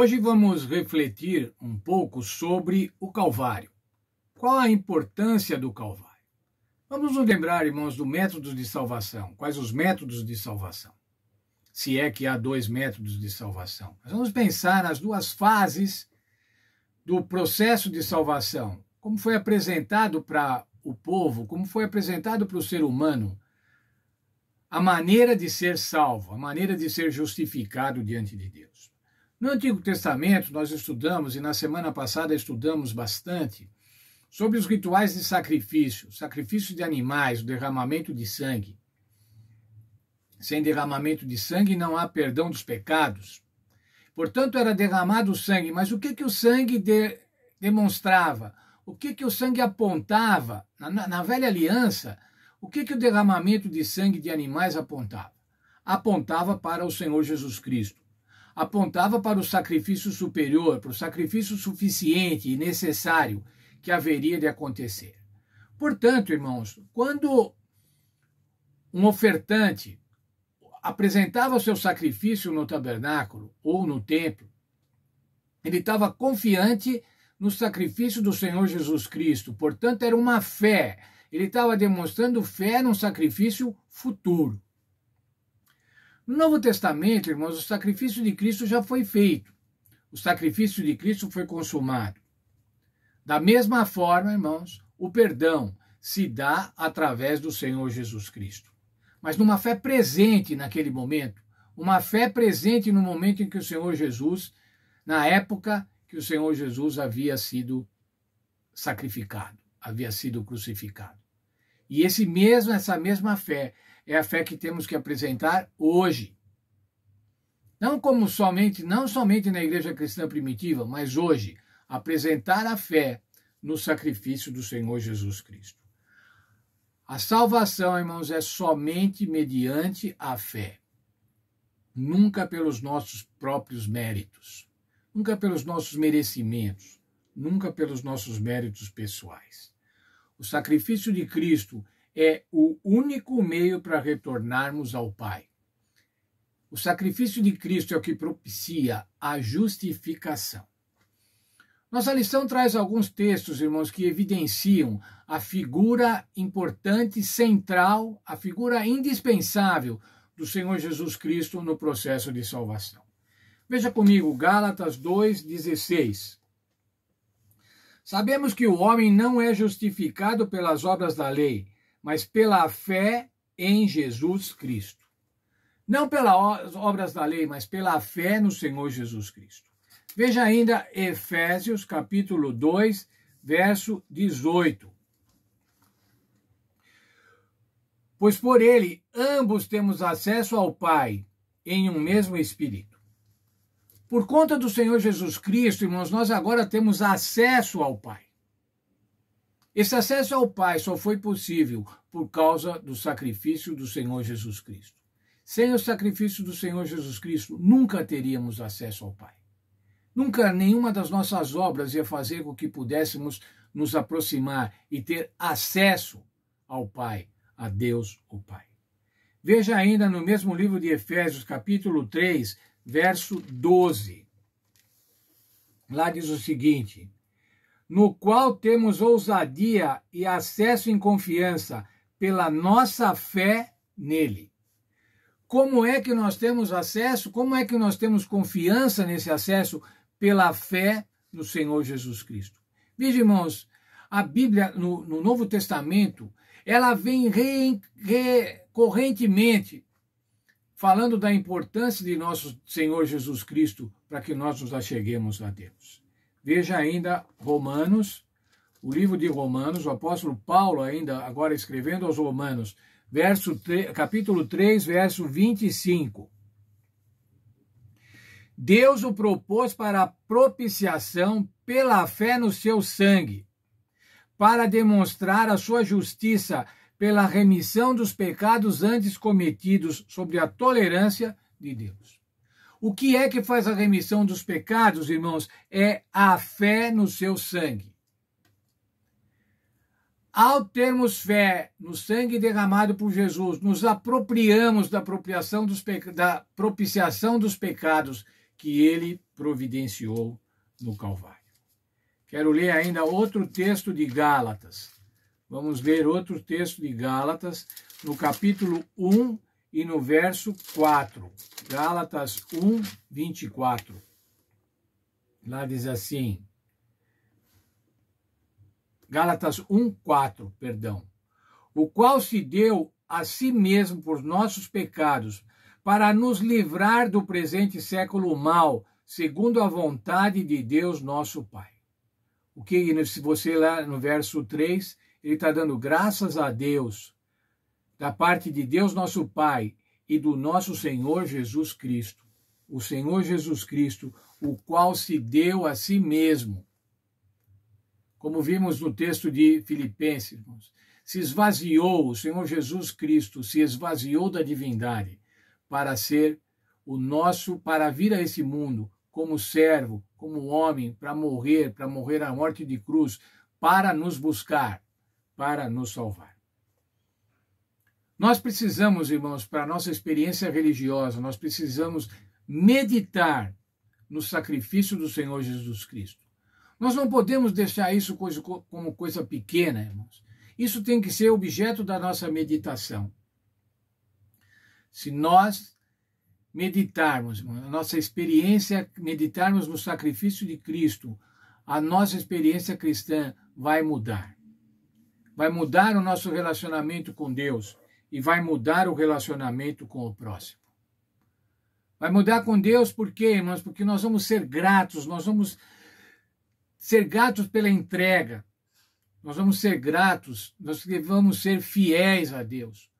Hoje vamos refletir um pouco sobre o Calvário. Qual a importância do Calvário? Vamos nos lembrar, irmãos, do método de salvação. Quais os métodos de salvação? Se é que há dois métodos de salvação. vamos pensar nas duas fases do processo de salvação, como foi apresentado para o povo, como foi apresentado para o ser humano, a maneira de ser salvo, a maneira de ser justificado diante de Deus. No Antigo Testamento, nós estudamos, e na semana passada estudamos bastante, sobre os rituais de sacrifício, sacrifício de animais, o derramamento de sangue. Sem derramamento de sangue não há perdão dos pecados. Portanto, era derramado o sangue, mas o que, que o sangue de, demonstrava? O que, que o sangue apontava? Na, na, na velha aliança, o que, que o derramamento de sangue de animais apontava? Apontava para o Senhor Jesus Cristo apontava para o sacrifício superior, para o sacrifício suficiente e necessário que haveria de acontecer. Portanto, irmãos, quando um ofertante apresentava o seu sacrifício no tabernáculo ou no templo, ele estava confiante no sacrifício do Senhor Jesus Cristo, portanto, era uma fé. Ele estava demonstrando fé num sacrifício futuro. No Novo Testamento, irmãos, o sacrifício de Cristo já foi feito. O sacrifício de Cristo foi consumado. Da mesma forma, irmãos, o perdão se dá através do Senhor Jesus Cristo. Mas numa fé presente naquele momento, uma fé presente no momento em que o Senhor Jesus, na época que o Senhor Jesus havia sido sacrificado, havia sido crucificado. E esse mesmo, essa mesma fé é a fé que temos que apresentar hoje. Não como somente, não somente na igreja cristã primitiva, mas hoje, apresentar a fé no sacrifício do Senhor Jesus Cristo. A salvação, irmãos, é somente mediante a fé. Nunca pelos nossos próprios méritos, nunca pelos nossos merecimentos, nunca pelos nossos méritos pessoais. O sacrifício de Cristo é o único meio para retornarmos ao Pai. O sacrifício de Cristo é o que propicia a justificação. Nossa lição traz alguns textos, irmãos, que evidenciam a figura importante, central, a figura indispensável do Senhor Jesus Cristo no processo de salvação. Veja comigo Gálatas 2:16. Sabemos que o homem não é justificado pelas obras da lei, mas pela fé em Jesus Cristo. Não pelas obras da lei, mas pela fé no Senhor Jesus Cristo. Veja ainda Efésios capítulo 2, verso 18. Pois por ele ambos temos acesso ao Pai em um mesmo Espírito. Por conta do Senhor Jesus Cristo, irmãos, nós agora temos acesso ao Pai. Esse acesso ao Pai só foi possível por causa do sacrifício do Senhor Jesus Cristo. Sem o sacrifício do Senhor Jesus Cristo, nunca teríamos acesso ao Pai. Nunca nenhuma das nossas obras ia fazer com que pudéssemos nos aproximar e ter acesso ao Pai, a Deus o Pai. Veja ainda no mesmo livro de Efésios, capítulo 3, verso 12. Lá diz o seguinte: no qual temos ousadia e acesso em confiança pela nossa fé nele. Como é que nós temos acesso? Como é que nós temos confiança nesse acesso? Pela fé no Senhor Jesus Cristo. Veja, irmãos, a Bíblia no, no Novo Testamento, ela vem recorrentemente falando da importância de nosso Senhor Jesus Cristo para que nós nos acheguemos a Deus. Veja ainda Romanos, o livro de Romanos, o apóstolo Paulo ainda agora escrevendo aos Romanos, verso 3, capítulo 3, verso 25. Deus o propôs para propiciação pela fé no seu sangue, para demonstrar a sua justiça pela remissão dos pecados antes cometidos sobre a tolerância de Deus. O que é que faz a remissão dos pecados, irmãos? É a fé no seu sangue. Ao termos fé no sangue derramado por Jesus, nos apropriamos da, dos da propiciação dos pecados que ele providenciou no Calvário. Quero ler ainda outro texto de Gálatas. Vamos ler outro texto de Gálatas, no capítulo 1, e no verso 4, Gálatas 1, 24. Lá diz assim, Gálatas 1, 4, perdão. O qual se deu a si mesmo por nossos pecados, para nos livrar do presente século mal, segundo a vontade de Deus nosso Pai. O que, se você lá no verso 3, ele está dando graças a Deus da parte de Deus nosso Pai e do nosso Senhor Jesus Cristo. O Senhor Jesus Cristo, o qual se deu a si mesmo. Como vimos no texto de Filipenses, se esvaziou, o Senhor Jesus Cristo se esvaziou da divindade para ser o nosso, para vir a esse mundo como servo, como homem, para morrer, para morrer a morte de cruz, para nos buscar, para nos salvar. Nós precisamos, irmãos, para a nossa experiência religiosa, nós precisamos meditar no sacrifício do Senhor Jesus Cristo. Nós não podemos deixar isso como coisa pequena, irmãos. Isso tem que ser objeto da nossa meditação. Se nós meditarmos, a nossa experiência, meditarmos no sacrifício de Cristo, a nossa experiência cristã vai mudar. Vai mudar o nosso relacionamento com Deus, e vai mudar o relacionamento com o próximo. Vai mudar com Deus por quê, irmãos? Porque nós vamos ser gratos, nós vamos ser gratos pela entrega, nós vamos ser gratos, nós vamos ser fiéis a Deus,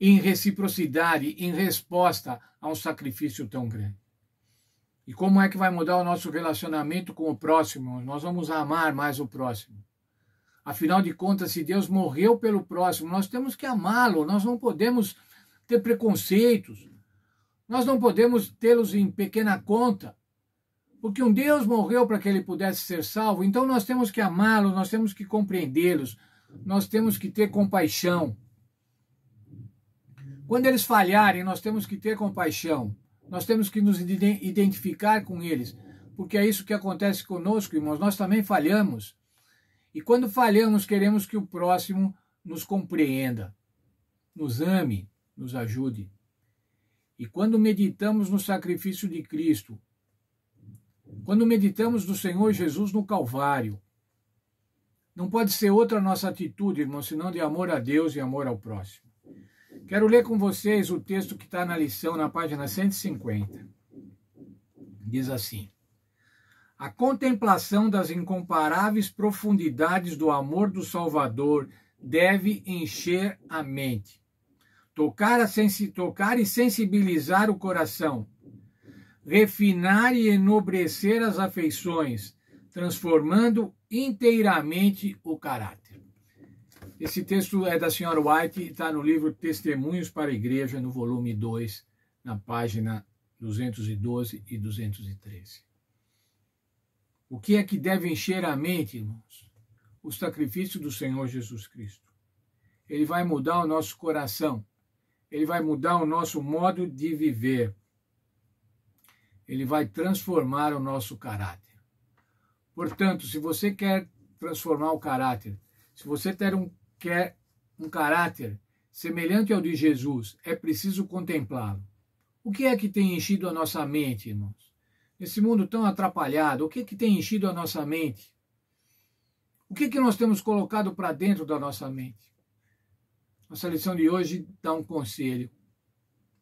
em reciprocidade, em resposta a um sacrifício tão grande. E como é que vai mudar o nosso relacionamento com o próximo? Nós vamos amar mais o próximo. Afinal de contas, se Deus morreu pelo próximo, nós temos que amá-lo, nós não podemos ter preconceitos, nós não podemos tê-los em pequena conta. Porque um Deus morreu para que ele pudesse ser salvo, então nós temos que amá-lo, nós temos que compreendê-los, nós temos que ter compaixão. Quando eles falharem, nós temos que ter compaixão, nós temos que nos identificar com eles, porque é isso que acontece conosco, irmãos, nós também falhamos. E quando falhamos, queremos que o próximo nos compreenda, nos ame, nos ajude. E quando meditamos no sacrifício de Cristo, quando meditamos no Senhor Jesus no Calvário, não pode ser outra nossa atitude, irmão, senão de amor a Deus e amor ao próximo. Quero ler com vocês o texto que está na lição, na página 150. Diz assim: a contemplação das incomparáveis profundidades do amor do Salvador deve encher a mente, tocar, a tocar e sensibilizar o coração, refinar e enobrecer as afeições, transformando inteiramente o caráter. Esse texto é da senhora White e está no livro Testemunhos para a Igreja, no volume 2, na página 212 e 213. O que é que deve encher a mente, irmãos? O sacrifício do Senhor Jesus Cristo. Ele vai mudar o nosso coração. Ele vai mudar o nosso modo de viver. Ele vai transformar o nosso caráter. Portanto, se você quer transformar o caráter, se você ter um, quer um caráter semelhante ao de Jesus, é preciso contemplá-lo. O que é que tem enchido a nossa mente, irmãos? Esse mundo tão atrapalhado, o que, que tem enchido a nossa mente? O que, que nós temos colocado para dentro da nossa mente? Nossa lição de hoje dá um conselho.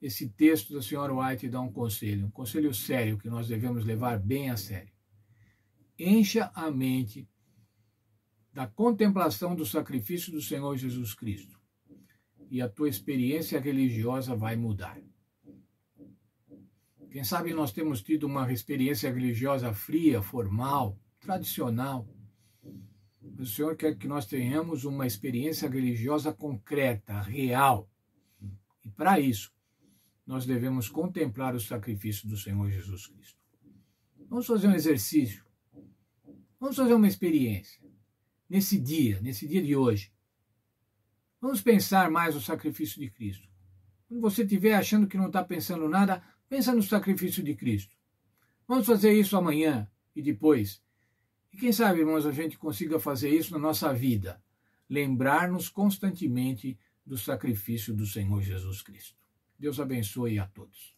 Esse texto da senhora White dá um conselho, um conselho sério que nós devemos levar bem a sério. Encha a mente da contemplação do sacrifício do Senhor Jesus Cristo e a tua experiência religiosa vai mudar. Quem sabe nós temos tido uma experiência religiosa fria, formal, tradicional. O Senhor quer que nós tenhamos uma experiência religiosa concreta, real. E para isso, nós devemos contemplar o sacrifício do Senhor Jesus Cristo. Vamos fazer um exercício. Vamos fazer uma experiência. Nesse dia, nesse dia de hoje. Vamos pensar mais no sacrifício de Cristo. Quando você estiver achando que não está pensando nada, Pensa no sacrifício de Cristo. Vamos fazer isso amanhã e depois. E quem sabe, irmãos, a gente consiga fazer isso na nossa vida. Lembrar-nos constantemente do sacrifício do Senhor Jesus Cristo. Deus abençoe a todos.